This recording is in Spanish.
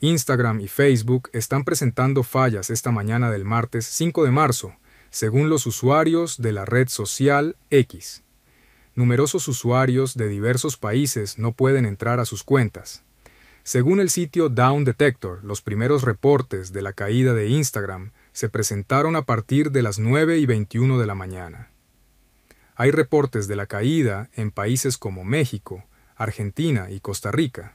Instagram y Facebook están presentando fallas esta mañana del martes 5 de marzo, según los usuarios de la red social X. Numerosos usuarios de diversos países no pueden entrar a sus cuentas. Según el sitio Down Detector, los primeros reportes de la caída de Instagram se presentaron a partir de las 9 y 21 de la mañana. Hay reportes de la caída en países como México, Argentina y Costa Rica.